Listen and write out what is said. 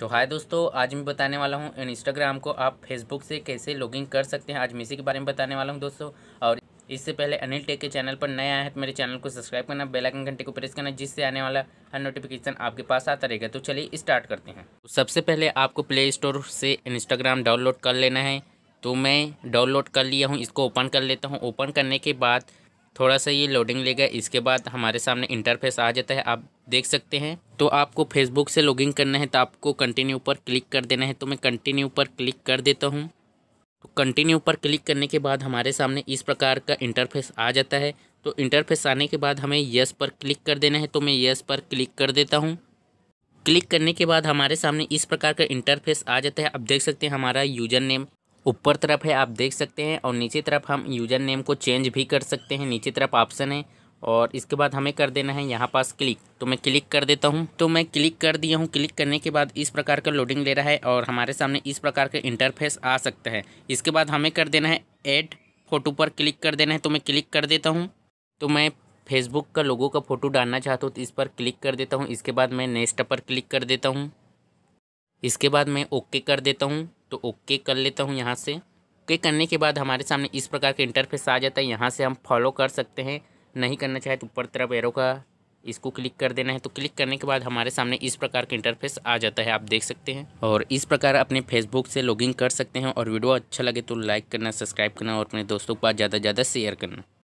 तो हाय दोस्तों आज मैं बताने वाला हूँ इंस्टाग्राम को आप फेसबुक से कैसे लॉगिन कर सकते हैं आज मैं इसी के बारे में बताने वाला हूँ दोस्तों और इससे पहले अनिल टेक के चैनल पर नया आया है तो मेरे चैनल को सब्सक्राइब करना बेल आइकन घंटे को प्रेस करना जिससे आने वाला हर नोटिफिकेशन आपके पास आता रहेगा तो चलिए स्टार्ट करते हैं तो सबसे पहले आपको प्ले स्टोर से इंस्टाग्राम डाउनलोड कर लेना है तो मैं डाउनलोड कर लिया हूँ इसको ओपन कर लेता हूँ ओपन करने के बाद थोड़ा सा ये लोडिंग लेगा इसके बाद हमारे सामने इंटरफेस आ जाता है आप देख सकते हैं तो आपको फेसबुक से लॉगिन करना है तो आपको कंटिन्यू पर क्लिक कर देना है तो मैं कंटिन्यू पर क्लिक कर देता हूँ तो कंटिन्यू पर क्लिक करने के बाद हमारे सामने इस प्रकार का इंटरफेस आ जाता है तो इंटरफेस आने के बाद हमें यस पर क्लिक कर देना है तो मैं यस पर क्लिक कर देता हूँ क्लिक करने के बाद हमारे सामने इस प्रकार का इंटरफेस आ जाता है आप देख सकते हैं हमारा यूजर नेम ऊपर तरफ है आप देख सकते हैं और नीचे तरफ हम यूजर नेम को चेंज भी कर सकते हैं नीचे तरफ ऑप्शन है और इसके बाद हमें कर देना है यहाँ पास क्लिक तो मैं क्लिक कर देता हूँ तो मैं क्लिक कर दिया हूँ क्लिक करने के बाद इस प्रकार का लोडिंग ले रहा है और हमारे सामने इस प्रकार का इंटरफेस आ सकता है इसके बाद हमें कर देना है ऐड फ़ोटो पर क्लिक कर देना है तो मैं क्लिक कर देता हूँ तो मैं फेसबुक का लोगो का फ़ोटो डालना चाहता हूँ तो इस पर क्लिक कर देता हूँ इसके बाद मैं नेक्स्ट पर क्लिक कर देता हूँ इसके बाद मैं ओके कर देता हूँ तो ओके कर लेता हूँ यहाँ से ओके करने के बाद हमारे सामने इस प्रकार का इंटरफेस आ जाता है यहाँ से हम फॉलो कर सकते हैं नहीं करना चाहे तो ऊपर तरफ एरो का इसको क्लिक कर देना है तो क्लिक करने के बाद हमारे सामने इस प्रकार का इंटरफेस आ जाता है आप देख सकते हैं और इस प्रकार अपने फेसबुक से लॉगिन कर सकते हैं और वीडियो अच्छा लगे तो लाइक करना सब्सक्राइब करना और अपने दोस्तों के पास ज़्यादा से ज़्यादा शेयर करना